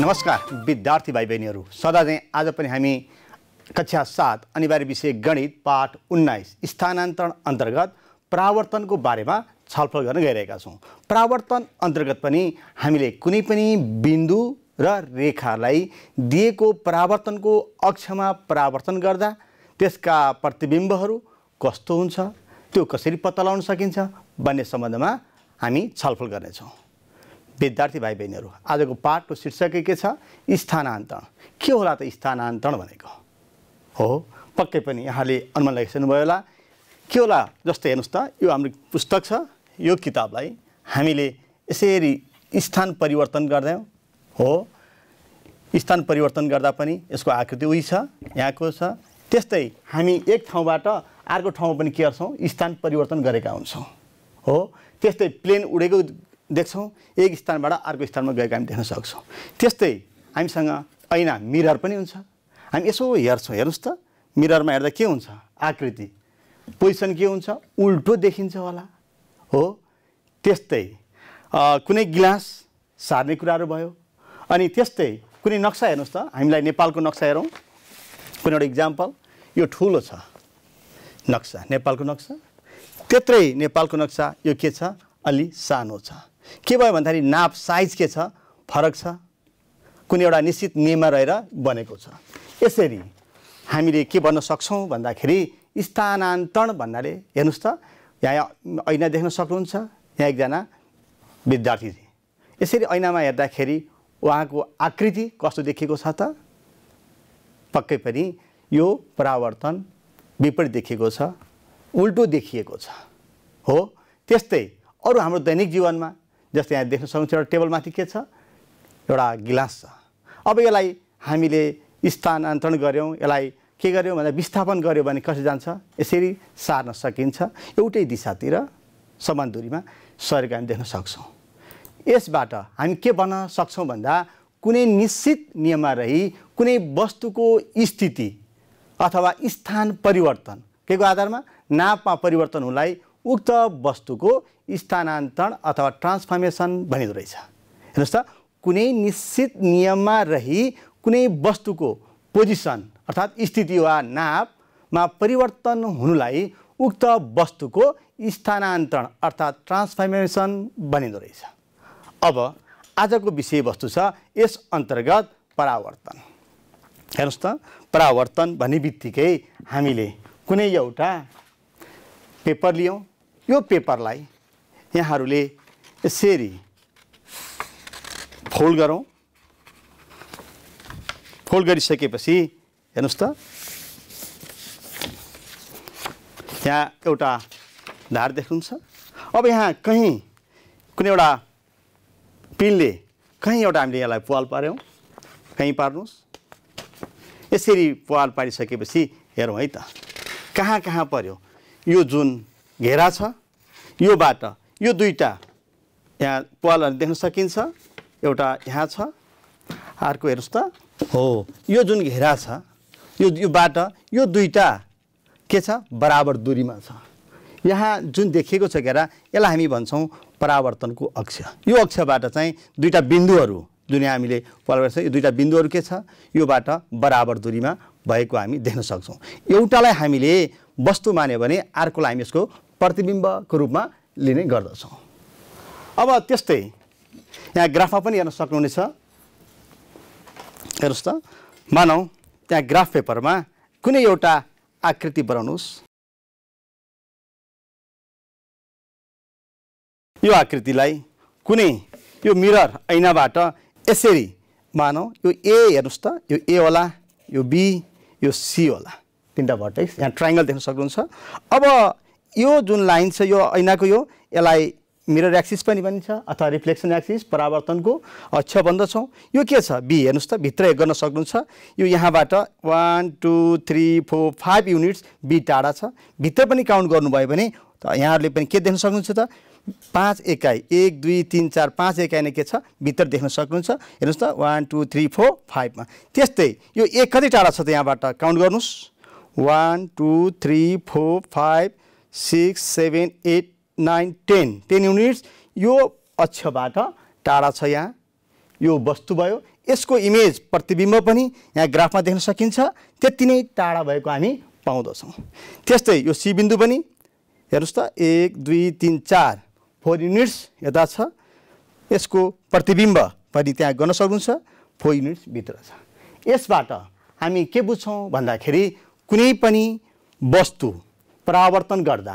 नमस्कार विद्यार्थी भाइ बहिनीहरू सदा चाहिँ आज पनि हामी कक्षा सात अनिवार्य विषय गणित पाठ उन्नाइस स्थानान्तरण अन्तर्गत परावर्तनको बारेमा छलफल गर्न गइरहेका छौँ परावर्तन अन्तर्गत पनि हामीले कुनै पनि बिन्दु र रेखालाई दिएको परावर्तनको अक्षमा परावर्तन गर्दा त्यसका प्रतिबिम्बहरू कस्तो हुन्छ त्यो कसरी पत्ता लगाउन सकिन्छ भन्ने सम्बन्धमा हामी छलफल गर्नेछौँ विद्यार्थी भाइ बहिनीहरू आजको पाठको शीर्षकै के छ स्थानान्तरण के होला त स्थानान्तरण भनेको हो पक्कै पनि यहाँले अनुमान भयो होला के होला जस्तो हेर्नुहोस् त यो हाम्रो पुस्तक छ यो किताबलाई हामीले यसरी स्थान परिवर्तन गर्दैनौँ हो स्थान परिवर्तन गर्दा पनि यसको आकृति उही छ यहाँको छ त्यस्तै हामी एक ठाउँबाट अर्को ठाउँमा पनि के गर्छौँ स्थान परिवर्तन गरेका हुन्छौँ हो त्यस्तै प्लेन उडेको देख्छौँ एक स्थानबाट अर्को स्थानमा गएको हामी देख्न सक्छौँ त्यस्तै हामीसँग ऐना मिरर पनि हुन्छ हामी यसो हेर्छौँ हेर्नुहोस् त मिररमा हेर्दा के हुन्छ आकृति पोजिसन के हुन्छ उल्टो देखिन्छ होला हो त्यस्तै कुनै गिलास सार्ने कुराहरू भयो अनि त्यस्तै कुनै नक्सा हेर्नुहोस् त हामीलाई नेपालको नक्सा हेरौँ कुनै एउटा इक्जाम्पल यो ठुलो छ नक्सा नेपालको नक्सा त्यत्रै नेपालको नक्सा यो के छ अलि सानो छ के भयो भन्दाखेरि नाप साइज के छ फरक छ कुनै एउटा निश्चित नियममा रहेर बनेको छ यसरी हामीले के भन्न सक्छौँ भन्दाखेरि स्थानान्तरण भन्नाले हेर्नुहोस् त यहाँ ऐना देख्न सक्नुहुन्छ यहाँ एकजना विद्यार्थी यसरी ऐनामा हेर्दाखेरि उहाँको आकृति कस्तो देखिएको छ त पक्कै पनि यो परावर्तन विपरीत देखिएको छ उल्टो देखिएको छ हो त्यस्तै अरू हाम्रो दैनिक जीवनमा जस्तै यहाँ देख्न सक्नुहुन्छ एउटा टेबलमाथि के छ एउटा गिलास छ अब यसलाई हामीले स्थानान्तरण गऱ्यौँ यसलाई के गर्यौँ भन्दा विस्थापन गऱ्यो भने कसरी जान्छ यसरी सार्न सकिन्छ एउटै दिशातिर समान दूरीमा सरेको हामी देख्न सक्छौँ यसबाट हामी के भन्न सक्छौँ भन्दा कुनै निश्चित नियममा रही कुनै वस्तुको स्थिति अथवा स्थान परिवर्तन के को आधारमा नापमा परिवर्तन हुनलाई उक्त वस्तुको स्थानान्तरण अथवा ट्रान्सफर्मेसन भनिँदो रहेछ हेर्नुहोस् त कुनै निश्चित नियममा रही कुनै वस्तुको पोजिसन अर्थात् स्थिति वा नापमा परिवर्तन हुनुलाई उक्त वस्तुको स्थानान्तरण अर्थात् ट्रान्सफर्मेसन भनिँदो रहेछ अब आजको विषयवस्तु छ यस अन्तर्गत परावर्तन हेर्नुहोस् त परावर्तन भन्ने बित्तिकै हामीले कुनै एउटा पेपर लियौँ यो पेपरलाई यहाँहरूले यसरी फोल्ड गरौँ फोल्ड गरिसकेपछि हेर्नुहोस् त यहाँ एउटा धार देख्नुहुन्छ अब यहाँ कहीँ कुनै एउटा पिनले कहीँ एउटा हामीले यसलाई पाल पार्यौँ कहीँ पार्नुहोस् यसरी पाल पारिसकेपछि हेरौँ है त कहाँ कहाँ पऱ्यो यो जुन घेरा छ यो बाट यो दुईवटा यहाँ पालहरू देख्न सकिन्छ एउटा यहाँ छ अर्को हेर्नुहोस् त हो यो जुन घेरा छ यो यो बाट यो दुईवटा के छ बराबर दुरीमा छ यहाँ जुन देखिएको छ घेरा यसलाई हामी भन्छौँ परावर्तनको अक्ष यो अक्षबाट चाहिँ दुईवटा बिन्दुहरू जुन यहाँ हामीले परावर्त यो दुईवटा बिन्दुहरू के छ योबाट बराबर दुरीमा भएको हामी देख्न सक्छौँ एउटालाई हामीले वस्तु मान्यो भने अर्कोलाई हामी यसको प्रतिबिम्बको रूपमा लिने गर्दछौँ अब त्यस्तै यहाँ ग्राफमा पनि हेर्न सक्नुहुनेछ हेर्नुहोस् त मानौँ त्यहाँ ग्राफ पेपरमा कुनै एउटा आकृति बनाउनुहोस् यो आकृतिलाई कुनै यो मिरर ऐनाबाट यसरी मानौँ यो ए हेर्नुहोस् त यो ए होला यो बी यो सी होला तिनवटा भर्टेक्स यहाँ ट्राइङ्गल देख्न सक्नुहुन्छ अब यो जुन लाइन छ यो ऐनाको यो यसलाई मिरर एक्सिस पनि भनिन्छ अथवा रिफ्लेक्सन एक्सिस परावर्तनको अक्ष भन्दछौँ यो के छ बी हेर्नुहोस् त भित्र गर्न सक्नुहुन्छ यो यहाँबाट one two three four five units B टाढा छ भित्र पनि काउन्ट गर्नुभयो भने त यहाँहरूले पनि के देख्न सक्नुहुन्छ त पाँच एकाइ एक दुई तिन चार पाँच एकाइ नै के छ भित्र देख्न सक्नुहुन्छ हेर्नुहोस् त वान टू थ्री फोर फाइभमा त्यस्तै यो एक कति टाढा छ त यहाँबाट काउन्ट गर्नुहोस् one two three four five six seven eight nine ten ten units यो अक्षबाट टाढा छ यहाँ यो वस्तु भयो यसको इमेज प्रतिबिम्ब पनि यहाँ ग्राफमा देख्न सकिन्छ त्यति नै टाढा भएको हामी पाउँदछौँ त्यस्तै यो सी बिन्दु पनि हेर्नुहोस् त एक दुई तिन चार फोर युनिट्स यता छ यसको प्रतिबिम्ब पनि त्यहाँ गर्न सक्नुहुन्छ फोर युनिट्सभित्र छ यसबाट हामी के बुझ्छौँ भन्दाखेरि कुनै पनि वस्तु परावर्तन गर्दा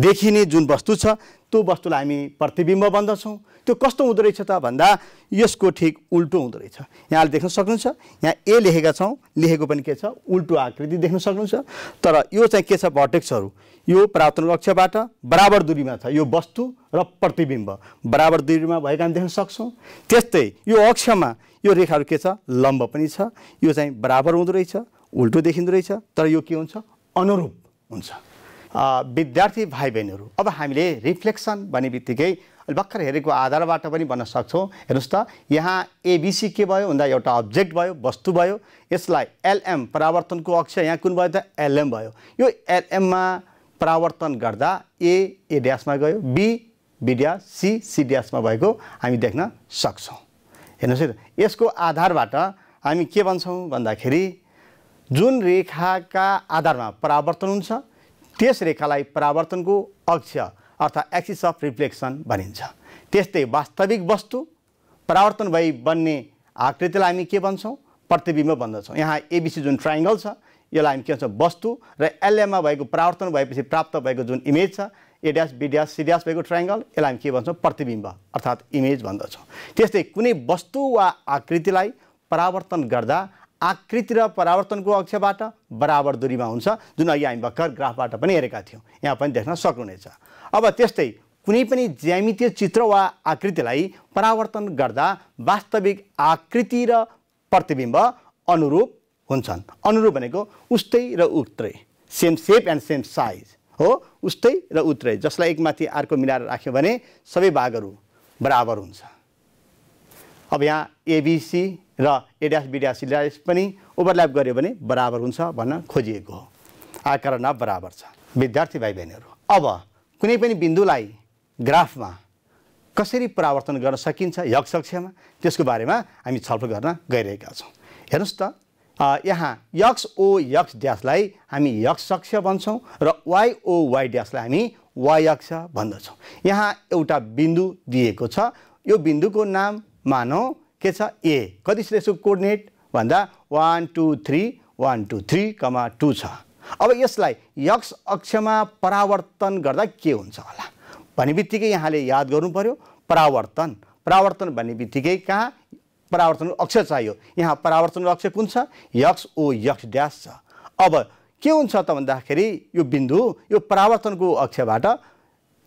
देखिने जुन वस्तु छ त्यो वस्तुलाई हामी प्रतिबिम्ब भन्दछौँ त्यो कस्तो हुँदो रहेछ त भन्दा यसको ठिक उल्टो हुँदो रहेछ यहाँले देख्न सक्नुहुन्छ यहाँ ए लेखेका छौँ लेखेको पनि के छ उल्टो आकृति देख्न सक्नुहुन्छ तर यो चाहिँ के छ भटेक्सहरू यो परावर्तन कक्षबाट बराबर दूरीमा छ यो वस्तु र प्रतिबिम्ब बराबर दूरीमा भएका हामी देख्न सक्छौँ त्यस्तै यो अक्षमा यो रेखाहरू के छ लम्ब पनि छ यो चाहिँ बराबर हुँदो रहेछ उल्टो देखिँदो रहेछ तर यो के हुन्छ अनुरूप हुन्छ विद्यार्थी भाइ बहिनीहरू अब हामीले रिफ्लेक्सन भन्ने बित्तिकै भर्खर हेरेको आधारबाट पनि भन्न सक्छौँ हेर्नुहोस् त यहाँ एबिसी के भयो भन्दा एउटा अब्जेक्ट भयो वस्तु भयो यसलाई एलएम परावर्तनको अक्ष यहाँ कुन भयो त एलएम भयो यो एलएममा परावर्तन गर्दा ए ए ड्यासमा गयो B B dash C C ड्यासमा भएको हामी देख्न सक्छौँ हेर्नुहोस् है यसको आधारबाट हामी के भन्छौँ भन्दाखेरि जुन रेखाका आधारमा परावर्तन हुन्छ त्यस रेखालाई परावर्तनको अक्ष अर्थात् एक्सिस अफ रिफ्लेक्सन भनिन्छ त्यस्तै वास्तविक वस्तु परावर्तन भई बन्ने आकृतिलाई हामी के भन्छौँ प्रतिबिम्ब भन्दछौँ यहाँ एबिसी जुन ट्राइङ्गल छ यसलाई हामी के भन्छौँ वस्तु र एलएममा भएको परावर्तन भएपछि प्राप्त भएको जुन इमेज छ एड्यास बिड्यास सिड्यास भएको ट्राइङ्गल यसलाई हामी के भन्छौँ प्रतिबिम्ब अर्थात् इमेज भन्दछौँ त्यस्तै कुनै वस्तु वा आकृतिलाई परावर्तन गर्दा आकृति र परावर्तनको अक्षबाट बराबर दूरीमा हुन्छ जुन अघि हामी भर्खर ग्राफबाट पनि हेरेका थियौँ यहाँ पनि देख्न सक्नुहुनेछ अब त्यस्तै कुनै पनि ज्यामितीय चित्र वा आकृतिलाई परावर्तन गर्दा वास्तविक आकृति र प्रतिबिम्ब अनुरूप हुन्छन् अनुरूप भनेको उस्तै र उत्रै same shape and same size हो उस्तै र उत्रै जसलाई एकमाथि अर्को मिलाएर राख्यो भने सबै भागहरू बराबर हुन्छ अब यहाँ एबिसी र एड्यास बिड्यासिड्यास पनि ओभरल्याप गऱ्यो भने बराबर हुन्छ भन्न खोजिएको हो आकार नाप बराबर छ विद्यार्थी भाइ बहिनीहरू अब कुनै पनि बिन्दुलाई ग्राफमा कसरी परावर्तन गर्न सकिन्छ यक्षमा त्यसको बारेमा हामी छलफल गर्न गइरहेका छौँ हेर्नुहोस् त यहाँ यक्स ओ यक्स ड्यासलाई हामी यक्स अक्ष भन्छौँ र वाइ ओ वाइ ड्यासलाई हामी वायक्ष भन्दछौँ यहाँ एउटा बिन्दु दिएको छ यो बिन्दुको नाम मानौँ के छ ए कति कोर्डिनेट भन्दा one two three one two three comma two छ अब यसलाई यक्स अक्षमा परावर्तन गर्दा के हुन्छ होला भन्ने बित्तिकै यहाँले याद गर्नु पऱ्यो परावर्तन परावर्तन भन्ने बित्तिकै कहाँ परावर्तन अक्ष चाहियो यहाँ परावर्तन अक्ष कुन छ यक्स ओ यक्स ड्यास छ अब के हुन्छ त भन्दाखेरि यो बिन्दु यो परावर्तनको अक्षबाट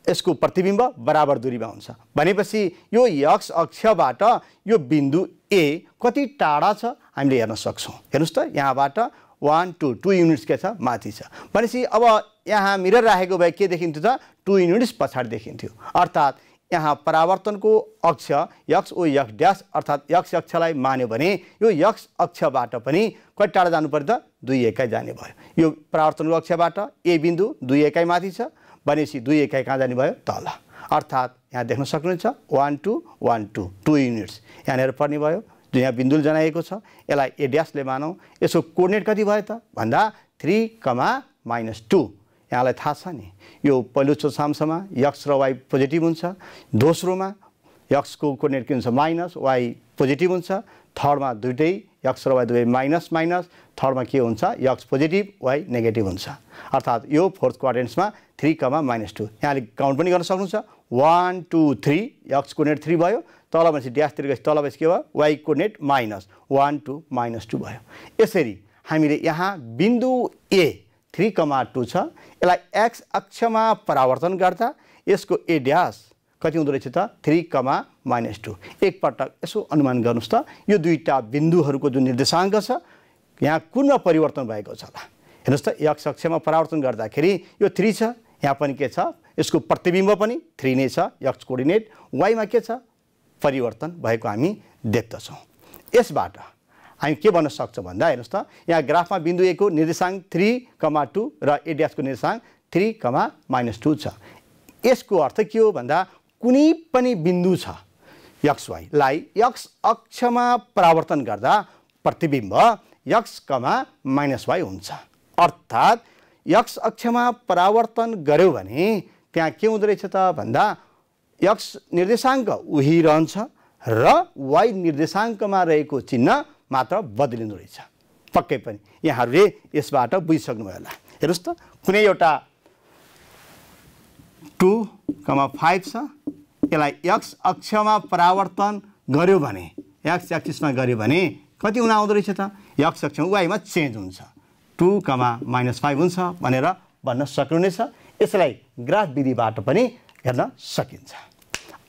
यसको प्रतिबिम्ब बराबर दूरीमा हुन्छ भनेपछि यो यक्स अक्षबाट यो बिन्दु ए कति टाढा छ हामीले हेर्न सक्छौँ हेर्नुहोस् त यहाँबाट वान टू टू युनिट्स के छ माथि छ भनेपछि अब यहाँ मिरर राखेको भए के देखिन्थ्यो त टु युनिट्स पछाडि देखिन्थ्यो अर्थात् यहाँ परावर्तनको अक्ष यक्स ओ यक्स ड्यास अर्थात् यक्स अक्षलाई मान्यो भने यो यक्स अक्षबाट पनि कति टाढा जानु पर्यो त दुई एकाइ जाने भयो यो परावर्तनको अक्षबाट ए बिन्दु दुई एकाइ माथि छ भनेपछि दुई एकाइ कहाँ जाने भयो तल अर्थात् यहाँ देख्न सक्नुहुन्छ one two one two two units यहाँनिर पर्ने भयो जुन यहाँ बिन्दुल जनाइएको छ यसलाई एड्यासले मानौँ यसको कोर्डिनेट कति भयो त भन्दा थ्री कमा माइनस टू यहाँलाई थाहा छ नि यो पहिलो चौसांशमा यक्स र वाइ पोजिटिभ हुन्छ दोस्रोमा यक्सको कोर्डिनेट के हुन्छ माइनस वाइ पोजिटिभ हुन्छ थर्डमा दुइटै यक्स र वाइ दुवै माइनस माइनस थर्डमा के हुन्छ यक्स पोजिटिभ वाइ नेगेटिभ हुन्छ अर्थात् यो फोर्थ क्वाड्रेन्ट्समा थ्री कमा माइनस टू यहाँले काउन्ट पनि गर्न सक्नुहुन्छ one two three X coordinate three भयो तल ड्यास ड्यासतिर गएपछि तल भएपछि के भयो Y coordinate minus one two minus two भयो यसरी हामीले यहाँ बिन्दु ए थ्री कमा टू छ यसलाई एक्स अक्षमा परावर्तन गर्दा यसको ए ड्यास कति हुँदो रहेछ त थ्री कमा माइनस टू एकपटक यसो अनुमान गर्नुहोस् त यो दुईवटा बिन्दुहरूको जुन निर्देशाङ्क छ यहाँ कुनमा परिवर्तन भएको छ होला हेर्नुहोस् त यक्स अक्षमा परावर्तन गर्दाखेरि यो थ्री छ यहाँ पनि के छ यसको प्रतिबिम्ब पनि थ्री नै छ यक्स कोर्डिनेट वाइमा के छ परिवर्तन भएको हामी देख्दछौँ यसबाट हामी के भन्न सक्छौँ भन्दा हेर्नुहोस् त यहाँ ग्राफमा बिन्दु एकको निर्देशाङ्क थ्री कमा टू र एडियासको निर्देशाङ्क थ्री कमा माइनस टू छ यसको अर्थ के हो भन्दा कुनै पनि बिन्दु छ यक्सवाईलाई यक्स अक्षमा परावर्तन गर्दा प्रतिबिम्ब यक्स कमा माइनस वाई हुन्छ अर्थात् यक्स अक्षमा परावर्तन गऱ्यो भने त्यहाँ के हुँदो रहेछ त भन्दा यक्स निर्देशाङ्क उही रहन्छ र वाइ निर्देशाङ्कमा रहेको चिन्ह मात्र बदलिँदो रहेछ पक्कै पनि यहाँहरूले यसबाट बुझिसक्नुभयो होला हेर्नुहोस् त कुनै एउटा कमा फाइभ छ यसलाई एक्स अक्षमा परावर्तन गर्यो भने एक्स एक्सिसमा गऱ्यो भने कति हुन आउँदो रहेछ त एक्स अक्षमा वाइमा चेन्ज हुन्छ कमा माइनस फाइभ हुन्छ भनेर भन्न सक्नुहुनेछ यसलाई ग्राफ विधिबाट पनि हेर्न सकिन्छ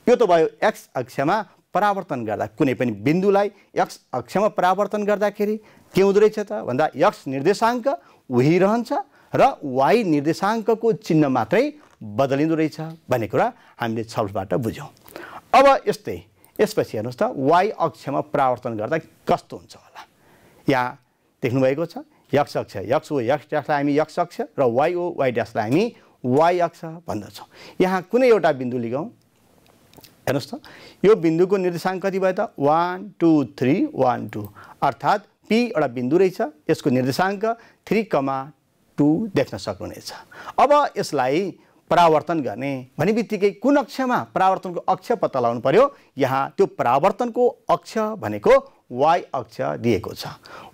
यो त भयो एक्स अक्षमा परावर्तन गर्दा कुनै पनि बिन्दुलाई एक्स अक्षमा परावर्तन गर्दाखेरि के हुँदो रहेछ त भन्दा एक्स निर्देशाङ्क उही रहन्छ र वाइ निर्देशाङ्कको चिन्ह मात्रै बदलिँदो रहेछ भन्ने कुरा हामीले छलफलबाट बुझ्यौँ अब यस्तै यसपछि हेर्नुहोस् त वाइ अक्षमा परावर्तन गर्दा कस्तो हुन्छ होला यहाँ देख्नुभएको छ यक्ष अक्ष यक्ष ओ यक्ष ड्यासलाई हामी यक्ष अक्ष र वाइ ओ वाइ ड्यासलाई हामी वाइ अक्ष भन्दछौँ यहाँ कुनै एउटा बिन्दु लिगौँ हेर्नुहोस् त यो बिन्दुको निर्देशाङ्क कति भयो त one two three one two अर्थात् पी एउटा बिन्दु रहेछ यसको निर्देशाङ्क थ्री कमा टू देख्न सक्नुहुनेछ अब यसलाई परावर्तन गर्ने भन्ने बित्तिकै कुन अक्षमा परावर्तनको अक्ष पत्ता लगाउनु पर्यो यहाँ त्यो परावर्तनको अक्ष भनेको y अक्ष दिएको छ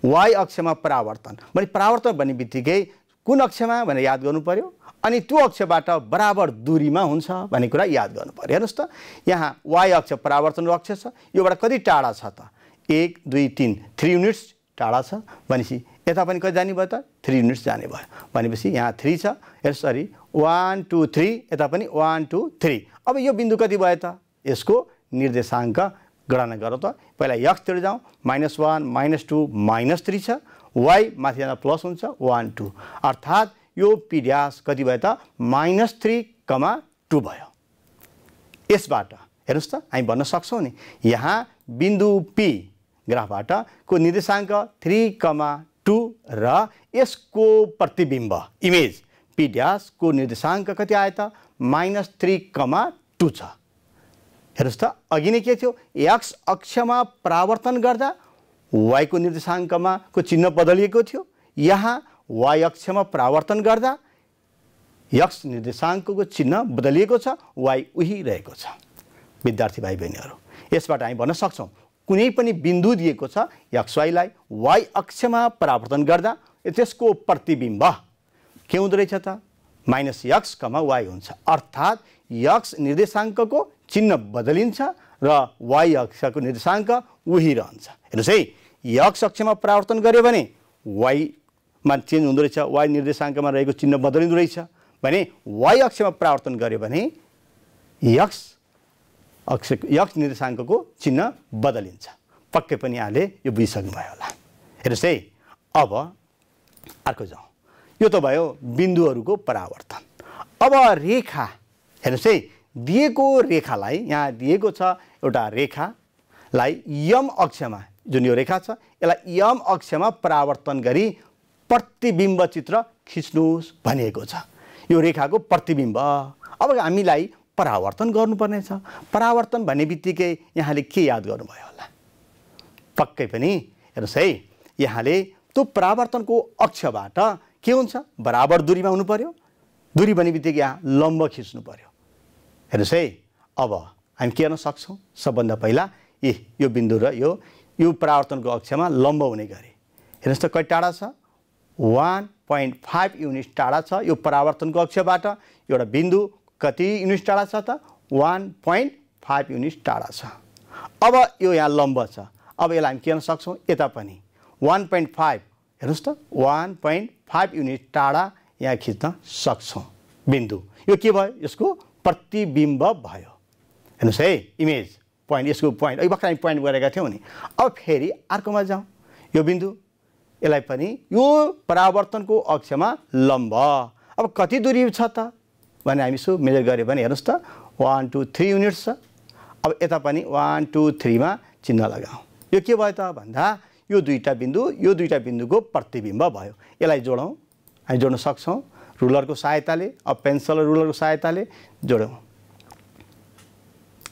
वाइ अक्षमा परावर्तन भने परावर्तन भन्ने बित्तिकै कुन अक्षमा भनेर याद गर्नु पर्यो अनि त्यो अक्षबाट बराबर दुरीमा हुन्छ भन्ने कुरा याद गर्नु पर्यो हेर्नुहोस् त यहाँ वाइ अक्ष परावर्तनको अक्ष छ योबाट कति टाढा छ त एक दुई तिन थ्री युनिट्स टाढा छ भनेपछि यता पनि कति जाने भयो त थ्री युनिट्स जाने भयो भनेपछि यहाँ थ्री छ सरी वान टू थ्री यता पनि वान टू थ्री अब यो बिन्दु कति भयो त यसको निर्देशाङ्क गणना गरौँ त पहिला यक्सतिर जाउँ minus one minus two minus three छ वाइ माथि जाँदा प्लस हुन्छ वान टू अर्थात् यो पिड्यास कति भयो त माइनस थ्री कमा टू भयो यसबाट हेर्नुहोस् त हामी भन्न सक्छौँ नि यहाँ बिन्दु पी ग्राफबाट को निर्देशाङ्क थ्री कमा टू र यसको प्रतिबिम्ब इमेज पी को निर्देशाङ्क कति आयो त माइनस थ्री कमा टू छ हेर्नुहोस् त अघि नै के थियो एक्स अक्षमा परावर्तन गर्दा वाइको निर्देशाङ्कमा को चिन्ह बदलिएको थियो यहाँ वाइ अक्षमा परावर्तन गर्दा यक्स निर्देशाङ्कको चिन्ह बदलिएको छ वाइ उही रहेको छ विद्यार्थी भाइ बहिनीहरू यसबाट हामी भन्न सक्छौँ कुनै पनि बिन्दु दिएको छ एक्सवाईलाई वाइ अक्षमा परावर्तन गर्दा त्यसको प्रतिबिम्ब के हुँदो रहेछ त माइनस यक्स कमा वाइ हुन्छ अर्थात् यक्स निर्देशाङ्कको चिन्ह बदलिन्छ र वाइ अक्षको निर्देशाङ्क उही रहन्छ हेर्नुहोस् है यक्स अक्षमा परावर्तन गऱ्यो भने वाइमा चेन्ज हुँदो रहेछ वाइ निर्देशाङ्कमा रहेको चिन्ह बदलिँदो रहेछ भने वाइ अक्षमा परावर्तन गऱ्यो भने यक्स अक्ष यक्ष निर्देशाङ्कको चिन्ह बदलिन्छ पक्कै पनि यहाँले यो बुझिसक्नुभयो होला हेर्नुहोस् है अब अर्को जाउँ यो त भयो बिन्दुहरूको परावर्तन अब रेखा हेर्नुहोस् है दिएको रेखालाई यहाँ दिएको छ एउटा रेखालाई यम अक्षमा जुन यो रेखा छ यसलाई यम अक्षमा परावर्तन गरी प्रतिबिम्ब चित्र खिच्नुहोस् भनिएको छ यो रेखाको प्रतिबिम्ब अब हामीलाई परावर्तन गर्नुपर्ने छ परावर्तन भन्ने बित्तिकै यहाँले के याद गर्नुभयो होला पक्कै पनि हेर्नुहोस् है यहाँले त्यो परावर्तनको अक्षबाट के हुन्छ बराबर दुरीमा हुनु पऱ्यो दुरी भन्ने बित्तिकै यहाँ लम्ब खिच्नु पऱ्यो हेर्नुहोस् है अब हामी के गर्न सक्छौँ सबभन्दा पहिला ए यो बिन्दु र यो यो परावर्तनको अक्षमा लम्ब हुने गरी हेर्नुहोस् त कति टाढा छ वान पोइन्ट फाइभ युनिट टाढा छ यो परावर्तनको अक्षबाट एउटा बिन्दु कति युनिट टाढा छ त वान पोइन्ट फाइभ युनिट टाढा छ अब यो यहाँ लम्ब छ अब यसलाई हामी के गर्न सक्छौँ यता पनि वान पोइन्ट फाइभ हेर्नुहोस् त वान पोइन्ट फाइभ युनिट टाढा यहाँ खिच्न सक्छौँ बिन्दु यो के भयो यसको प्रतिबिम्ब भयो हेर्नुहोस् है इमेज पोइन्ट यसको पोइन्ट अघि भर्खर हामी पोइन्ट गरेका थियौँ नि अब फेरि अर्कोमा जाउँ यो बिन्दु यसलाई पनि यो परावर्तनको अक्षमा लम्ब अब कति दूरी छ त भने हामी यसो मेजर गऱ्यो भने हेर्नुहोस् त वान टू थ्री युनिट्स छ अब यता पनि वान टू थ्रीमा चिन्ह लगाऊ यो के भयो त भन्दा यो दुईवटा बिन्दु यो दुईवटा बिन्दुको प्रतिबिम्ब भयो यसलाई जोडौँ हामी जोड्न सक्छौँ रुलरको सहायताले अब पेन्सल रुलरको सहायताले जोडौँ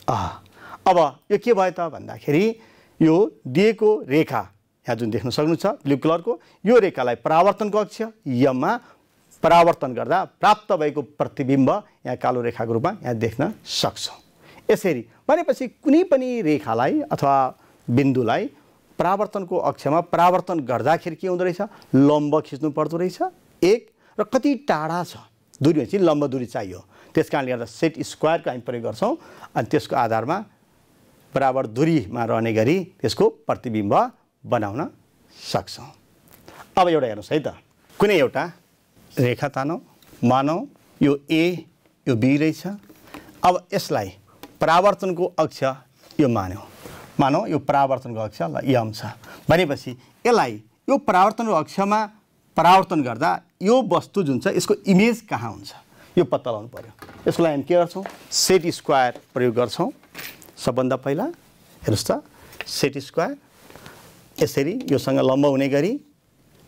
अब यो के भयो त भन्दाखेरि यो दिएको रेखा यहाँ जुन देख्न सक्नु छ ब्लु कलरको यो रेखालाई परावर्तन कक्ष यममा परावर्तन गर्दा प्राप्त भएको प्रतिबिम्ब यहाँ कालो रेखाको रूपमा यहाँ देख्न सक्छौँ यसरी भनेपछि कुनै पनि रेखालाई अथवा बिन्दुलाई परावर्तनको अक्षमा परावर्तन गर्दाखेरि के हुँदो रहेछ लम्ब खिच्नु पर्दो रहेछ एक र कति टाढा छ दुरी चाहिँ लम्ब दुरी चाहियो त्यस कारणले गर्दा सेट स्क्वायरको हामी प्रयोग गर्छौँ अनि त्यसको आधारमा बराबर दुरीमा रहने गरी त्यसको प्रतिबिम्ब बनाउन सक्छौँ अब एउटा हेर्नुहोस् है त कुनै एउटा रेखा तानौँ मानौँ यो ए यो बी रहेछ अब यसलाई परावर्तनको अक्ष यो मान्यौँ मानौँ यो परावर्तनको अक्ष ल यम छ भनेपछि यसलाई यो परावर्तनको अक्षमा परावर्तन गर्दा यो वस्तु जुन छ यसको इमेज कहाँ हुन्छ यो पत्ता लगाउनु पऱ्यो यसको लागि हामी के गर्छौँ सेट स्क्वायर प्रयोग गर्छौँ सबभन्दा पहिला हेर्नुहोस् त सेट स्क्वायर यसरी योसँग लम्ब हुने गरी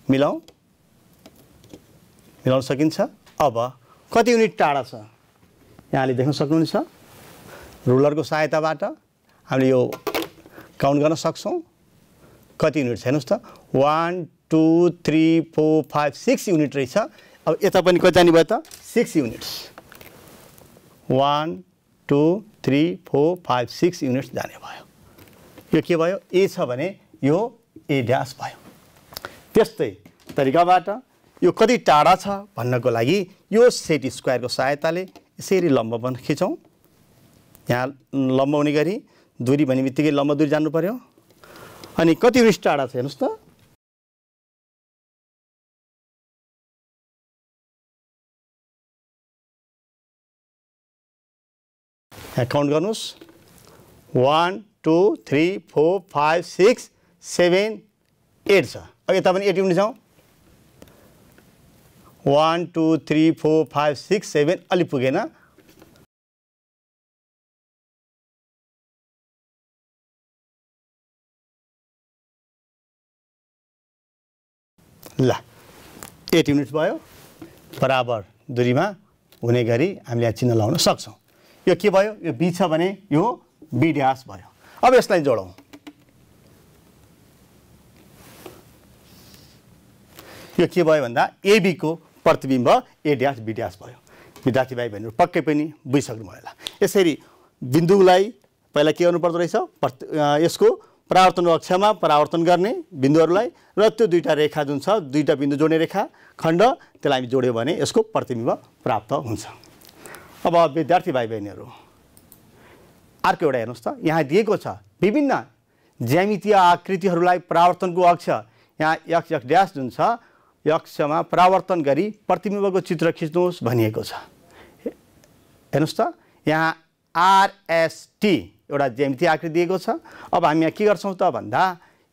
मिलाउँ मिलाउन सकिन्छ अब कति युनिट टाढा छ यहाँले देख्न सक्नुहुन्छ रुलरको सहायताबाट हामीले यो काउन्ट गर्न सक्छौँ कति युनिट छ हेर्नुहोस् त one two three four five six unit रहेछ अब यता पनि कति जाने भयो त six units one two three four five six units जाने भयो यो के भयो ए छ भने यो ए ड्यास भयो त्यस्तै तरिकाबाट यो कति टाढा छ भन्नको लागि यो सेट स्क्वायरको सहायताले यसरी लम्ब बन खिचौँ यहाँ लम्ब हुने गरी दुरी भन्ने बित्तिकै लम्ब दुरी जानु पऱ्यो अनि कति रिस टाढा छ हेर्नुहोस् त यहाँ काउन्ट गर्नुहोस् one two three four five six seven eight छ अघि पनि एट युनिट छौँ one two three four five six seven अलि पुगेन ल एट युनिट भयो बराबर दुरीमा हुने गरी हामीले यहाँ चिन्ह लगाउन सक्छौँ यो के भयो यो बी छ भने यो बी ड्यास भयो अब यसलाई जोडौँ यो के भयो भन्दा एबीको प्रतिबिम्ब ए ड्यास बी ड्यास भयो विद्यार्थी भाइ बहिनीहरू पक्कै पनि बुझिसक्नुभयो होला यसरी बिन्दुलाई पहिला के गर्नु पर्दो रहेछ यसको परावर्तन अक्षमा परावर्तन गर्ने बिन्दुहरूलाई र त्यो दुईवटा रेखा जुन छ दुईवटा बिन्दु जोड्ने रेखा खण्ड त्यसलाई हामी जोड्यो भने यसको प्रतिबिम्ब प्राप्त हुन्छ अब विद्यार्थी भाइ बहिनीहरू अर्को एउटा हेर्नुहोस् त यहाँ दिएको छ विभिन्न ज्यामितीय आकृतिहरूलाई परावर्तनको अक्ष यहाँ एक्स एक्स ड्यास जुन छ यक्षमा परावर्तन गरी प्रतिबिम्बको चित्र खिच्नुहोस् भनिएको छ हेर्नुहोस् त यहाँ आरएसटी एउटा ज्यामिति आकृति दिएको छ अब हामी यहाँ के गर्छौँ त भन्दा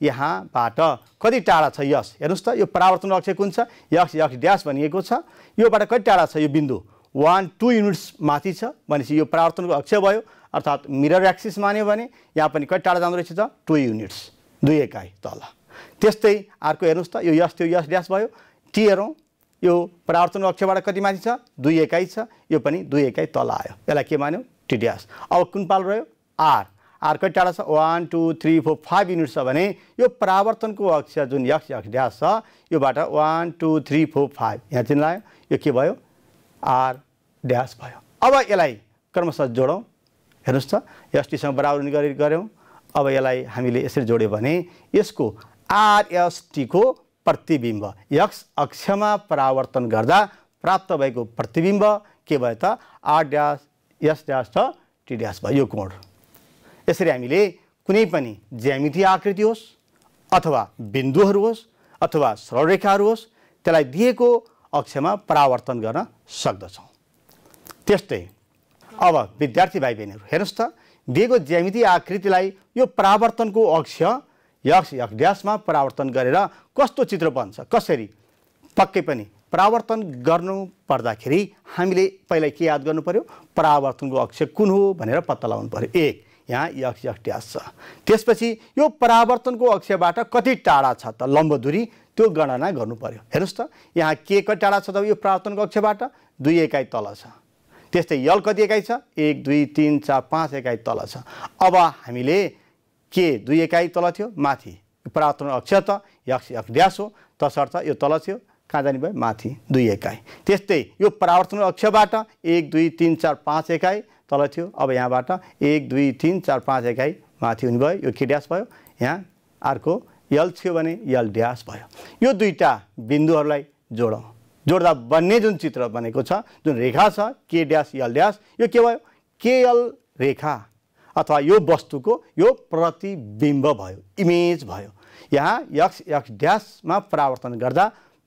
यहाँबाट कति टाढा छ यस हेर्नुहोस् त यो परावर्तन अक्ष कुन छ यक्ष यक्ष ड्यास भनिएको छ योबाट कति टाढा छ यो बिन्दु वान टू युनिट्स माथि छ भनेपछि यो परावर्तनको अक्ष भयो अर्थात् मिरर एक्सिस मान्यो भने यहाँ पनि कति टाढा जाँदो रहेछ त टु युनिट्स दुई एकाइ तल त्यस्तै अर्को हेर्नुहोस् त यो यस त्यो यस ड्यास भयो टी हेरौँ यो परावर्तन अक्षबाट कति माथि छ दुई एकाइ छ यो पनि दुई एकाइ तल आयो यसलाई के मान्यो टी ड्यास अब कुन पाल रह्यो आर आर कति टाढा छ one two three four five unit छ भने यो परावर्तनको अक्ष जुन यक्ष यक्ष ड्यास छ योबाट one two three four five यहाँ चिन्ह लायो यो के भयो आर ड्यास भयो अब यसलाई क्रमशः जोडौँ हेर्नुहोस् त यस टीसँग बराबर गरेर गऱ्यौँ अब यसलाई हामीले यसरी जोड्यो भने यसको आरएसटीको प्रतिबिम्ब यक्स अक्षमा परावर्तन गर्दा प्राप्त भएको प्रतिबिम्ब के भयो त आर ड्यास यस ड्यास छ टी ड्यास भयो यो कोण यसरी हामीले कुनै पनि ज्यामिति आकृति होस् अथवा बिन्दुहरू होस् अथवा सरलरेखाहरू होस् त्यसलाई दिएको अक्षमा परावर्तन गर्न सक्दछौँ त्यस्तै अब विद्यार्थी भाइ बहिनीहरू हेर्नुहोस् त दिएको ज्यामिति आकृतिलाई यो परावर्तनको अक्ष यक्स यक्स ग्यासमा परावर्तन गरेर कस्तो चित्र बन्छ कसरी पक्कै पनि परावर्तन गर्नु पर्दाखेरि हामीले पहिला के याद गर्नु पऱ्यो परावर्तनको अक्ष कुन हो भनेर पत्ता लगाउनु पऱ्यो एक यहाँ यक्ष यक्ष ड्यास छ त्यसपछि यो परावर्तनको अक्षबाट कति टाढा छ त लम्ब दुरी त्यो गणना गर्नु पऱ्यो हेर्नुहोस् त यहाँ के कति टाढा छ त यो परावर्तनको अक्षबाट दुई एकाइ तल छ त्यस्तै यल कति एकाइ छ एक दुई तिन चार पाँच एकाइ तल छ अब हामीले के दुई एकाइ तल थियो माथि पुरातन अक्ष त यक्ष अक्ष हो तसर्थ यो तल थियो कहाँ जाने भयो माथि दुई एकाइ त्यस्तै यो परावर्तन अक्षबाट एक दुई तिन चार पाँच एकाइ तल थियो अब यहाँबाट एक दुई तिन चार पाँच एकाइ माथि हुने भयो यो के ड्यास भयो यहाँ अर्को यल थियो भने यल ड्यास भयो यो दुईवटा बिन्दुहरूलाई जोडौँ जोड्दा बन्ने जुन चित्र बनेको छ जुन रेखा छ के ड्यास यल ड्यास यो के भयो केएल रेखा अथवा यो वस्तुको यो प्रतिबिम्ब भयो इमेज भयो यहाँ यक्स यक्स ड्यासमा परावर्तन गर्दा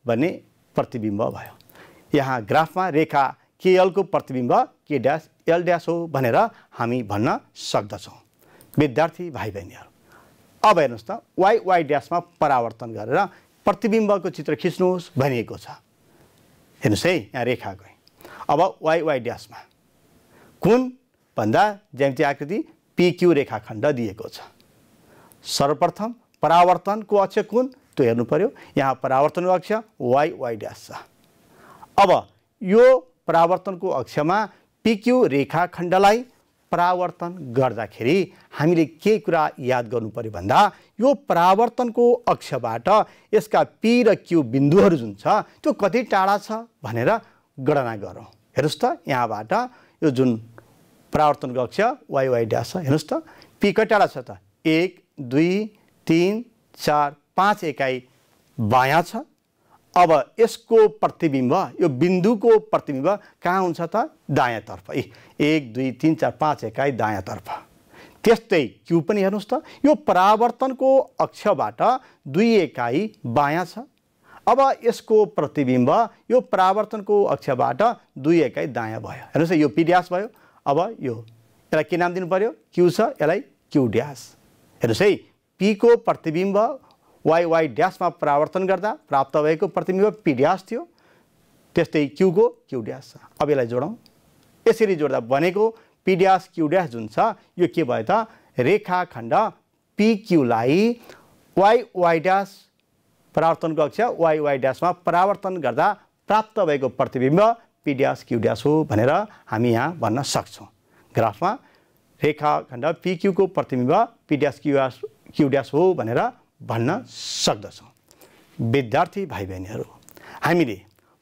भने प्रतिबिम्ब भयो यहाँ ग्राफमा रेखा केएलको प्रतिबिम्ब के ड्यास एल ड्यास हो भनेर हामी भन्न सक्दछौँ विद्यार्थी भाइ बहिनीहरू अब हेर्नुहोस् त वाइ वाइ ड्यासमा परावर्तन गरेर प्रतिबिम्बको चित्र खिच्नुहोस् भनिएको छ हेर्नुहोस् है यहाँ रेखा गएँ अब वाइ वाइ ड्यासमा कुन भन्दा ज्यामिति आकृति पिक्यु रेखाखण्ड दिएको छ सर्वप्रथम परावर्तनको अक्ष कुन त्यो हेर्नु पऱ्यो यहाँ परावर्तनको अक्ष वाइ वाइ ड्यास छ अब यो परावर्तनको अक्षमा पिक्यु रेखाखण्डलाई परावर्तन गर्दाखेरि हामीले के कुरा याद गर्नु पऱ्यो भन्दा यो परावर्तनको अक्षबाट यसका पी र क्यु बिन्दुहरू जुन छ त्यो कति टाढा छ भनेर गणना गरौँ हेर्नुहोस् त यहाँबाट यो जुन परावर्तन कक्ष वाइवाई ड्यास छ हेर्नुहोस् त पी कटाडा छ त एक दुई तिन चार पाँच एकाइ बायाँ छ अब यसको प्रतिबिम्ब यो बिन्दुको प्रतिबिम्ब कहाँ हुन्छ त दायाँतर्फ ए एक दुई तिन चार पाँच एकाइ दायाँतर्फ त्यस्तै क्यु पनि हेर्नुहोस् त यो परावर्तनको अक्षबाट दुई एकाइ बायाँ छ अब यसको प्रतिबिम्ब यो परावर्तनको अक्षबाट दुई एकाइ दायाँ भयो हेर्नुहोस् त यो पिड्यास भयो अब यो यसलाई के नाम दिनु पऱ्यो क्यु छ यसलाई क्यु ड्यास हेर्नुहोस् है पीको प्रतिबिम्ब वाइ वाइ ड्यासमा परावर्तन गर्दा प्राप्त भएको प्रतिबिम्ब पी ड्यास थियो त्यस्तै क्युको क्यु ड्यास छ अब यसलाई जोडौँ यसरी जोड्दा बनेको पी ड्यास क्यु ड्यास जुन छ यो के भयो त रेखाखण्ड पिक्युलाई वाइ वाइ ड्यास परावर्तन कक्ष वाइ वाइ ड्यासमा परावर्तन गर्दा प्राप्त भएको प्रतिबिम्ब पिड्यास क्युड्यास हो भनेर हामी यहाँ भन्न सक्छौँ ग्राफमा रेखाखण्ड पिक्युको प्रतिबिम्ब पिड्यास क्युआस क्युड्यास हो भनेर भन्न सक्दछौँ विद्यार्थी भाइ बहिनीहरू हामीले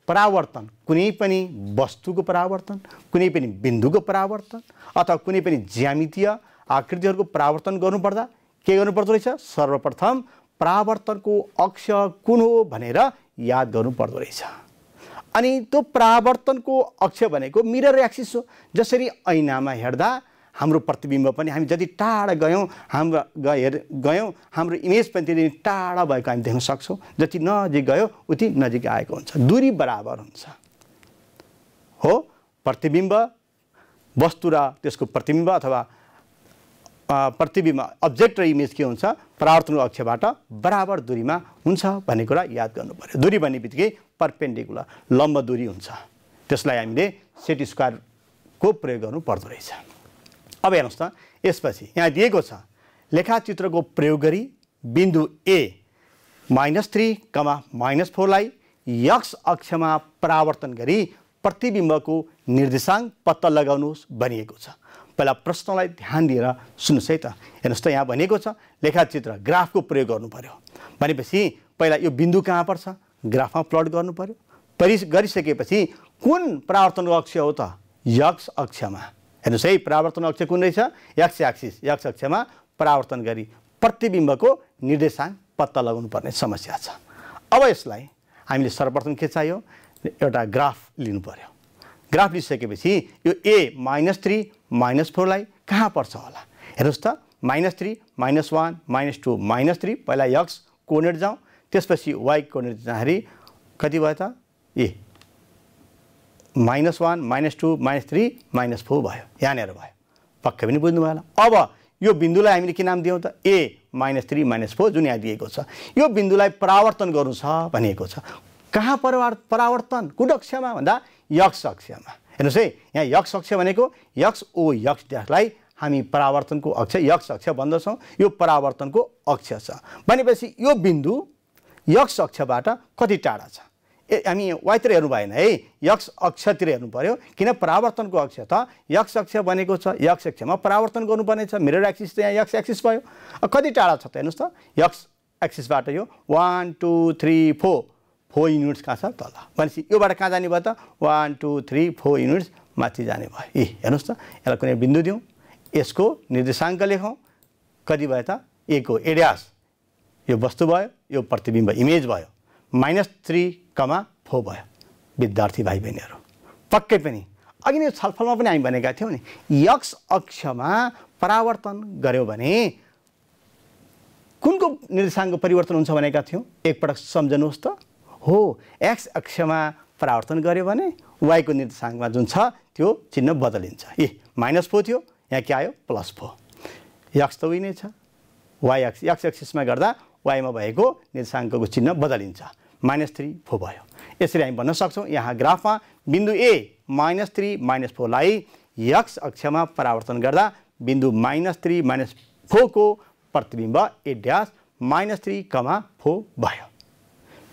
परावर्तन कुनै पनि वस्तुको परावर्तन कुनै पनि बिन्दुको परावर्तन अथवा कुनै पनि ज्यामितीय आकृतिहरूको परावर्तन गर्नुपर्दा के गर्नुपर्दो रहेछ सर्वप्रथम परावर्तनको अक्ष कुन हो भनेर याद गर्नुपर्दो रहेछ अनि त्यो परावर्तनको अक्ष भनेको मिरर एक्सिस हो जसरी ऐनामा हेर्दा हाम्रो प्रतिबिम्ब पनि हामी जति टाढा गयौँ हाम्रो हेर गयौँ हाम्रो इमेज पनि त्यति टाढा भएको हामी देख्न सक्छौँ जति नजिक गयो उति नजिक आएको हुन्छ दुरी बराबर हुन्छ हो प्रतिबिम्ब वस्तु र त्यसको प्रतिबिम्ब अथवा प्रतिबिम्ब अब्जेक्ट र इमेज के हुन्छ परावर्तन अक्षबाट बराबर दूरीमा हुन्छ भन्ने कुरा याद गर्नु पऱ्यो दूरी भन्ने बित्तिकै पर्पेन्डिकुलर लम्ब दूरी हुन्छ त्यसलाई हामीले सेट स्क्वायरको प्रयोग गर्नु पर्दो रहेछ अब हेर्नुहोस् त यसपछि यहाँ दिएको छ लेखाचित्रको प्रयोग गरी बिन्दु A minus three comma minus फोरलाई यक्स अक्षमा परावर्तन गरी प्रतिबिम्बको निर्देशाङ्क पत्ता लगाउनुहोस् भनिएको छ पहिला प्रश्नलाई ध्यान दिएर सुन्नुहोस् है त हेर्नुहोस् त यहाँ भनेको छ लेखाचित्र ग्राफको प्रयोग गर्नु पऱ्यो भनेपछि पहिला यो बिन्दु कहाँ पर्छ ग्राफमा प्लट गर्नु पऱ्यो परि गरिसकेपछि कुन परावर्तनको अक्ष हो त यक्स अक्षमा हेर्नुहोस् है परावर्तन अक्ष कुन रहेछ यक्ष एक्सिस यक्ष अक्षमा परावर्तन गरी प्रतिबिम्बको निर्देशाङ पत्ता लगाउनु पर्ने समस्या छ अब यसलाई हामीले सर्वप्रथम के चाहियो एउटा ग्राफ लिनु पऱ्यो ग्राफ लिइसकेपछि यो ए माइनस थ्री माइनस फोरलाई कहाँ पर्छ होला हेर्नुहोस् त minus three minus one minus two minus three पहिला यक्स कोर्डिनेट जाउँ त्यसपछि वाइ कोर्डिनेट जाँदाखेरि कति भयो त A minus one minus two minus three minus four भयो यहाँनिर भयो पक्कै पनि बुझ्नुभयो होला अब यो बिन्दुलाई हामीले के नाम दियौँ त A minus three minus four जुन यहाँ दिएको छ यो बिन्दुलाई परावर्तन गर्नु छ भनिएको छ कहाँ परावर्तन कुन कक्षामा भन्दा यक्ष अक्षमा हेर्नुहोस् है यहाँ यक्ष अक्ष भनेको यक्ष ओ यक्ष ड्यासलाई हामी परावर्तनको अक्ष यक्ष अक्ष भन्दछौँ यो परावर्तनको अक्ष छ भनेपछि यो बिन्दु यक्ष अक्षबाट कति टाढा छ ए हामी वाइतिर हेर्नु भएन है यक्ष अक्षतिर हेर्नु पऱ्यो किन परावर्तनको अक्ष त यक्ष अक्ष बनेको छ यक्ष अक्षमा परावर्तन गर्नुपर्ने छ मेरो एक्सिस त यहाँ यक्ष एक्सिस भयो कति टाढा छ त हेर्नुहोस् त यक्ष एक्सिसबाट यो one two three four four units कहाँ छ तल भनेपछि योबाट कहाँ जाने भयो त one two three four units माथि जाने भयो ए हेर्नुहोस् त यसलाई कुनै बिन्दु दिउँ यसको निर्देशाङ्क लेखौँ कति भयो त एक हो एड्यास यो वस्तु भयो यो प्रतिबिम्ब इमेज भयो माइनस थ्री कमा फोर भयो विद्यार्थी भाइ बहिनीहरू पक्कै पनि अघि नै छलफलमा पनि हामी भनेका थियौँ नि यक्स अक्षमा परावर्तन गऱ्यो भने कुनको निर्देशाङ्क परिवर्तन हुन्छ भनेका थियौँ एकपटक सम्झनुहोस् त हो एक्स अक्षमा परावर्तन गऱ्यो भने वाइको निर्देशाङ्कमा जुन छ त्यो चिन्ह बदलिन्छ ए माइनस फोर थियो यहाँ के आयो प्लस फोर यक्स त उही नै छ वाइ एक्स यक्स एक्सिसमा गर्दा वाइमा भएको निर्देशाङ्कको चिन्ह बदलिन्छ माइनस थ्री फोर भयो यसरी हामी भन्न सक्छौँ यहाँ ग्राफमा बिन्दु ए माइनस थ्री माइनस फोरलाई यक्स अक्षमा परावर्तन गर्दा बिन्दु माइनस थ्री माइनस फोरको प्रतिबिम्ब A dash minus three comma four भयो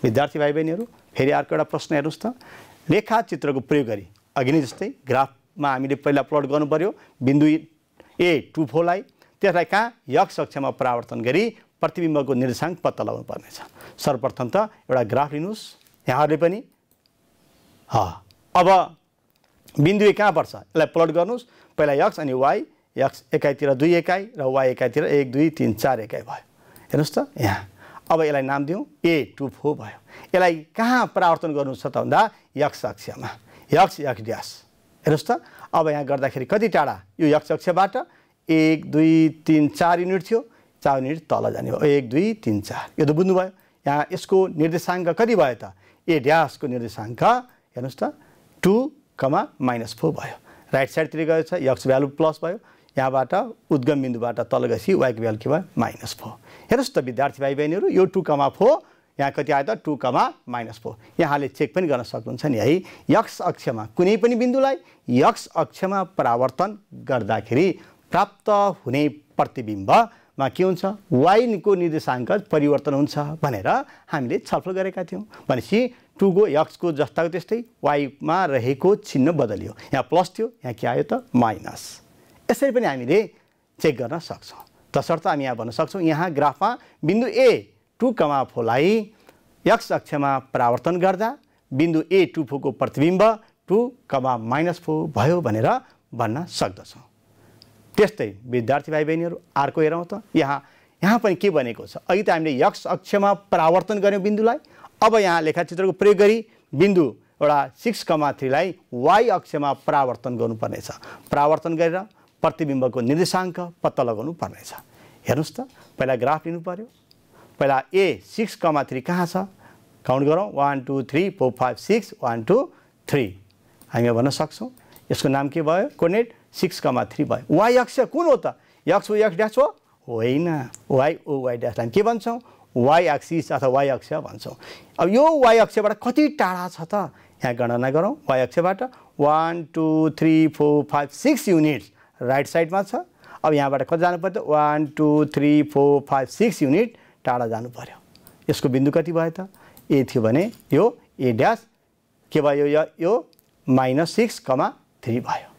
विद्यार्थी भाइ बहिनीहरू फेरि अर्को एउटा प्रश्न हेर्नुहोस् त रेखा चित्रको प्रयोग गरी अघि नै जस्तै ग्राफमा हामीले पहिला प्लट गर्नु पऱ्यो बिन्दु ए टु फोरलाई त्यसलाई कहाँ यक्ष अक्षमा परावर्तन गरी प्रतिबिम्बको निर्देशाङ्क पत्ता लगाउनु पर्नेछ सर्वप्रथम त एउटा ग्राफ लिनुहोस् यहाँहरूले पनि ह अब बिन्दु कहाँ पर्छ यसलाई प्लट गर्नुहोस् पहिला यक्स अनि वाइ यक्स एकाइतिर दुई एकाइ र वाइ एकाइतिर एक दुई तिन चार एकाइ भयो हेर्नुहोस् त यहाँ अब यसलाई नाम दिउँ ए टु फो भयो यसलाई कहाँ परावर्तन गर्नु छ त भन्दा यक्ष अक्षमा यक्ष यक्ष ड्यास हेर्नुहोस् त अब यहाँ गर्दाखेरि कति टाढा यो यक्ष अक्षबाट एक दुई तिन चार युनिट थियो चार युनिट तल जाने भयो एक दुई तिन चार यो त बुझ्नुभयो यहाँ यसको निर्देशाङ्क कति भयो त ए ड्यासको निर्देशाङ्क हेर्नुहोस् त टु कमा माइनस फोर भयो राइट साइडतिर गएछ यक्स भ्यालु प्लस भयो यहाँबाट उद्गम बिन्दुबाट तल गएपछि वाइको भ्यालु के भयो माइनस फोर हेर्नुहोस् त विद्यार्थी भाइ बहिनीहरू यो टु कमा फोर यहाँ कति आयो त टु कमा माइनस फोर यहाँले चेक पनि गर्न सक्नुहुन्छ नि है यक्स अक्षमा कुनै पनि बिन्दुलाई यक्स अक्षमा परावर्तन गर्दाखेरि प्राप्त हुने प्रतिबिम्बमा के हुन्छ वाइनको निर्देशाङ्क परिवर्तन हुन्छ भनेर हामीले छलफल गरेका थियौँ भनेपछि टुको यक्सको जस्ताको त्यस्तै वाइमा रहेको चिन्ह बदलियो यहाँ प्लस थियो यहाँ के आयो त माइनस यसरी पनि हामीले चेक गर्न सक्छौँ तसर्थ हामी यहाँ भन्न सक्छौँ यहाँ ग्राफमा बिन्दु ए टु कमा फोलाई यक्स अक्षमा परावर्तन गर्दा बिन्दु ए टु फोको प्रतिबिम्ब टु कमा माइनस फो भयो भनेर भन्न सक्दछौँ त्यस्तै विद्यार्थी भाइ बहिनीहरू अर्को हेरौँ त यहाँ यहाँ पनि के बनेको छ अघि त हामीले यक्स अक्षमा परावर्तन गऱ्यौँ बिन्दुलाई अब यहाँ लेखाचित्रको प्रयोग गरी बिन्दु एउटा सिक्स कमा थ्रीलाई वाइ अक्षमा परावर्तन गर्नुपर्नेछ परावर्तन गरेर प्रतिबिम्बको निर्देशाङ्क पत्ता लगाउनु पर्नेछ हेर्नुहोस् त पहिला ग्राफ लिनु पऱ्यो पहिला ए सिक्स कमा थ्री कहाँ छ काउन्ट गरौँ one two three four five six one two three हामी भन्न सक्छौँ यसको नाम के भयो कोर्डिनेट सिक्स कमा थ्री भयो वाइ अक्ष कुन हो त यक्स ओ यक्स ड्यास हो होइन वाइ ओ वाइ ड्यास हामी के भन्छौँ वाइ एक्सिस अथवा वाइ अक्ष भन्छौँ अब यो वाइ अक्षबाट कति टाढा छ त यहाँ गणना गरौँ वाइ अक्षबाट one two three four five six units right साइडमा छ अब यहाँबाट कति जानु पर्यो त one two three four five six unit टाढा जानु पर्यो यसको बिन्दु कति भयो त ए थियो भने यो ए ड्यास के भयो यो यो माइनस सिक्स कमा थ्री भयो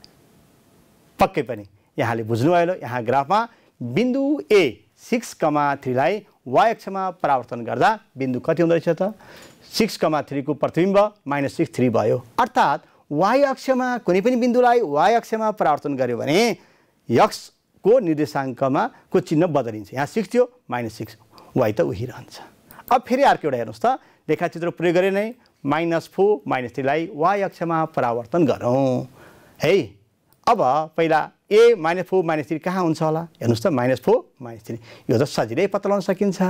पक्कै पनि यहाँले बुझ्नुभयो यहाँ ग्राफमा बिन्दु ए सिक्स कमा थ्रीलाई वायक्षमा परावर्तन गर्दा बिन्दु कति हुँदो रहेछ त सिक्स कमा थ्रीको प्रतिबिम्ब माइनस सिक्स थ्री भयो अर्थात् वाइ अक्षमा कुनै पनि बिन्दुलाई वाइ अक्षमा परावर्तन गऱ्यो भने यक्सको निर्देशाङ्कमा को चिन्ह बदलिन्छ यहाँ सिक्स थियो माइनस सिक्स वाइ त उही रहन्छ अब फेरि अर्को एउटा हेर्नुहोस् त लेखाचित्र प्रयोग गरे नै माइनस फोर माइनस थ्रीलाई वाइ अक्षमा परावर्तन गरौँ है अब पहिला A minus four minus three कहाँ हुन्छ होला हेर्नुहोस् त माइनस फोर माइनस थ्री यो त सजिलै पत्ता लगाउन सकिन्छ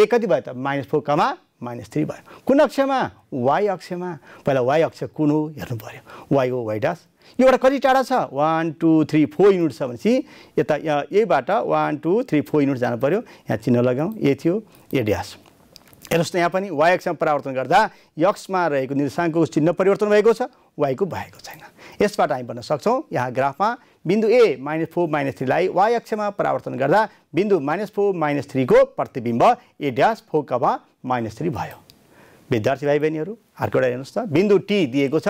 ए कति भयो त minus four comma minus three भयो कुन अक्षमा वाइ अक्षमा पहिला वाइ अक्ष कुन हो हेर्नु पऱ्यो वाइ हो वाइ डास यो एउटा कति टाढा छ one two three four unit छ भनेपछि यता यहीबाट one two three four unit जानु पऱ्यो यहाँ चिन्ह लगाउँ ए थियो ए ड्यास हेर्नुहोस् न यहाँ पनि वाइ अक्षमा परावर्तन गर्दा यक्समा रहेको निर्देशाङ्कको चिन्ह परिवर्तन भएको छ वाइको भएको छैन यसबाट हामी भन्न सक्छौँ यहाँ ग्राफमा बिन्दु ए माइनस फोर माइनस थ्रीलाई वाइ अक्षमा परावर्तन गर्दा बिन्दु माइनस फोर माइनस थ्रीको प्रतिबिम्ब A dash four comma minus three भयो विद्यार्थी भाइ बहिनीहरू अर्को एउटा हेर्नुहोस् त बिन्दु टी दिएको छ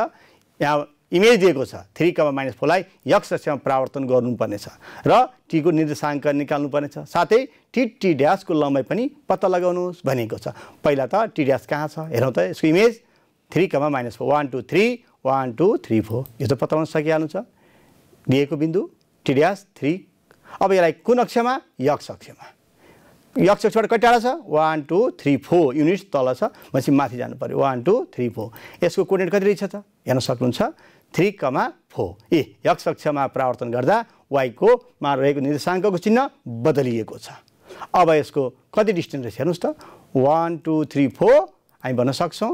यहाँ इमेज दिएको छ थ्री कमा माइनस फोरलाई यक्ष अक्षमा परावर्तन गर्नुपर्नेछ र टीको निर्देशाङ्क निकाल्नुपर्नेछ साथै टी टी ड्यासको लम्बाइ पनि पत्ता लगाउनुहोस् भनेको छ पहिला त टी ड्यास कहाँ छ हेरौँ त यसको image three comma minus four one two three one two three four यो त पत्ता लगाउन सकिहाल्नु छ दिएको बिन्दु टिडियास थ्री अब यसलाई कुन अक्षमा यक्ष अक्षमा यक्ष अक्षबाट कति टाढा छ one two three four unit तल छ भनेपछि माथि जानु पऱ्यो वान टू थ्री फोर यसको कोर्डिनेट कति रहेछ त हेर्न सक्नुहुन्छ थ्री कमा फोर ए यक्ष अक्षमा परावर्तन गर्दा मा रहेको निर्देशाङ्कको चिन्ह बदलिएको छ अब यसको कति डिस्टेन्स रहेछ हेर्नुहोस् त वान टू थ्री फोर हामी भन्न सक्छौँ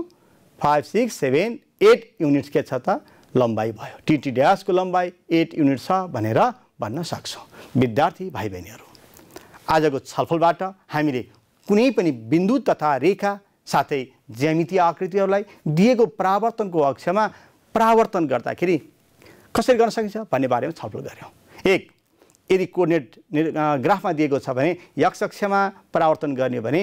five six seven eight units के छ त लम्बाइ भयो टिटी ड्यासको लम्बाइ एट युनिट छ भनेर भन्न सक्छौँ विद्यार्थी भाइ बहिनीहरू आजको छलफलबाट हामीले कुनै पनि बिन्दु तथा रेखा साथै ज्यामितीय आकृतिहरूलाई दिएको परावर्तनको अक्षमा परावर्तन गर्दाखेरि कसरी गर्न सकिन्छ भन्ने बारेमा छलफल गऱ्यौँ एक यदि कोर्डिनेट ग्राफमा दिएको छ भने यक्स अक्षमा परावर्तन गर्ने भने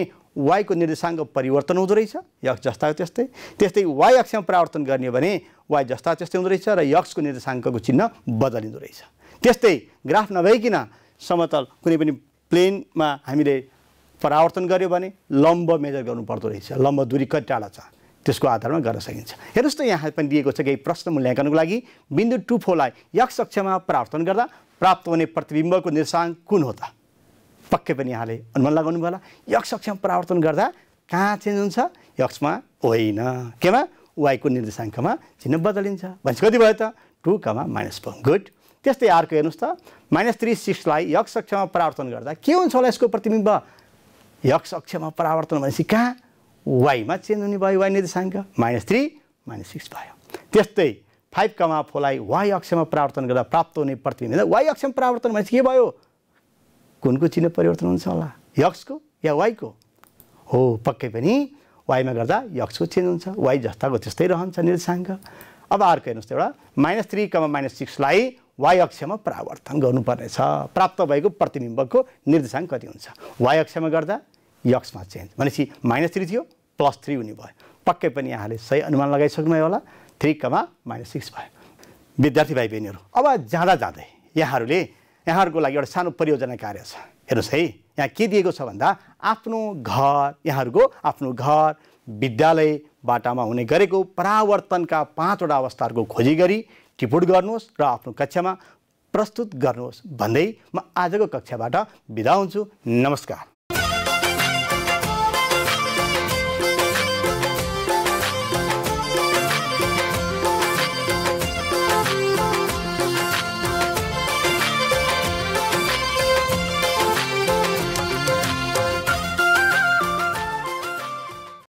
वाइको निर्देशाङ्क परिवर्तन हुँदो रहेछ यक्स जस्ताको त्यस्तै त्यस्तै वाइ अक्षमा परावर्तन गर्ने भने वाइ जस्ता त्यस्तै हुँदो रहेछ र यक्सको निर्देशाङ्कको चिन्ह बदलिँदो रहेछ त्यस्तै ग्राफ नभइकन समतल कुनै पनि प्लेनमा हामीले परावर्तन गऱ्यो भने लम्ब मेजर गर्नुपर्दो रहेछ लम्ब दुरी कति टाढा छ त्यसको आधारमा गर्न सकिन्छ हेर्नुहोस् त यहाँ पनि दिएको छ केही प्रश्न मूल्याङ्कनको लागि बिन्दु टु फोरलाई यक्ष कक्षमा प्रावर्तन गर्दा प्राप्त हुने प्रतिबिम्बको निर्साङ कुन हो त पक्कै पनि यहाँले अनुमान लगाउनु भयो होला यक्ष कक्षमा प्रावर्तन गर्दा कहाँ चेन्ज हुन्छ यक्षमा होइन केमा वाइको निर्देशाङ्कमा चिन्ह बदलिन्छ भनेपछि कति भयो त two comma minus four good त्यस्तै अर्को हेर्नुहोस् त माइनस थ्री सिक्सलाई यक्ष अक्षमा परावर्तन गर्दा के हुन्छ होला यसको प्रतिबिम्ब यक्ष अक्षमा परावर्तन भनेपछि कहाँ वाइमा चेन्ज हुने भयो वाइ निर्देशाङ्क माइनस थ्री माइनस सिक्स भयो त्यस्तै फाइभ कमा फोरलाई वाइ अक्षमा परावर्तन गर्दा प्राप्त हुने प्रतिबिम्ब वाइ अक्षमा परावर्तन भनेपछि के भयो कुनको चिन्ह परिवर्तन हुन्छ होला यक्सको या वाइको हो पक्कै पनि वाइमा गर्दा यक्सको चेन्ज हुन्छ वाइ जस्ताको त्यस्तै रहन्छ निर्देशाङ्क अब अर्को हेर्नुहोस् त एउटा माइनस थ्री कमा माइनस सिक्सलाई वाइ अक्षमा परावर्तन गर्नुपर्नेछ प्राप्त भएको प्रतिबिम्बको निर्देशाङ्क कति हुन्छ वाइ अक्षमा गर्दा यक्समा चेन्ज भनेपछि माइनस थ्री थियो प्लस थ्री हुने भयो पक्कै पनि यहाँले सही अनुमान लगाइसक्नुभयो होला थ्री कमा माइनस सिक्स भयो विद्यार्थी भाइ बहिनीहरू अब जाँदा जाँदै यहाँहरूले यहाँहरूको लागि एउटा सानो परियोजना कार्य छ हेर्नुहोस् है यहाँ के दिएको छ भन्दा आफ्नो घर यहाँहरूको आफ्नो घर विद्यालय बाटामा हुने गरेको परावर्तनका पाँचवटा अवस्थाहरूको खोजी गरी टिपुट गर्नुहोस् र आफ्नो कक्षामा प्रस्तुत गर्नुहोस् भन्दै म आजको कक्षाबाट बिदा हुन्छु नमस्कार